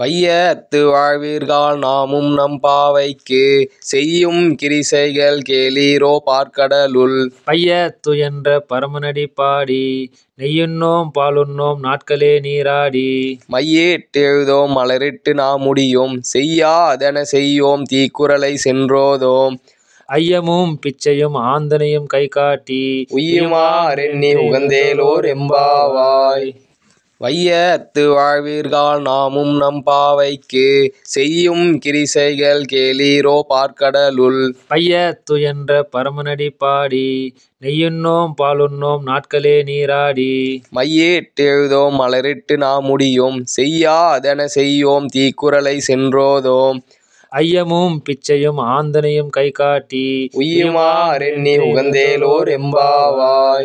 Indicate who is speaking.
Speaker 1: வையத்து வாழ்வீர்கள் நாமும் நம் பாவைக்கு செய்யும்
Speaker 2: கிரிசைகள் கேளீரோ பார்க்கடலுள் வையத்து என்ற பரமநடி பாடி நெய்யுண்ணோம் பாலுண்ணோம் நாட்களே நீராடி மையேட்டு
Speaker 1: எழுதோம் மலரிட்டு நாம் முடியும் செய்யாதென செய்யோம் தீக்குறளை சென்றோதோம்
Speaker 2: ஐயமும் பிச்சையும் ஆந்தனையும் கை காட்டி உய்யுமாறெண்ணி உகந்தேலோர்
Speaker 1: எம்பாவாய் வையத்து வாழ்வீர்கள் நாமும் நம் பாவைக்கு செய்யும் கிரிசைகள் கேளீரோ பார்க்கடலுள்
Speaker 2: வையத்து என்ற பரமனடி பாடி நெய்யுண்ணோம் பாலுண்ணோம் நாட்களே நீராடி மையேட்டு எழுதோம் மலரிட்டு
Speaker 1: நாம் முடியும் செய்யாதென செய்யோம் தீக்குறளை சென்றோதோம் ஐயமும் பிச்சையும் ஆந்தனையும் கை காட்டி உய்யுமாறெண்ணி உகந்தேலோர் எம்பாவாய்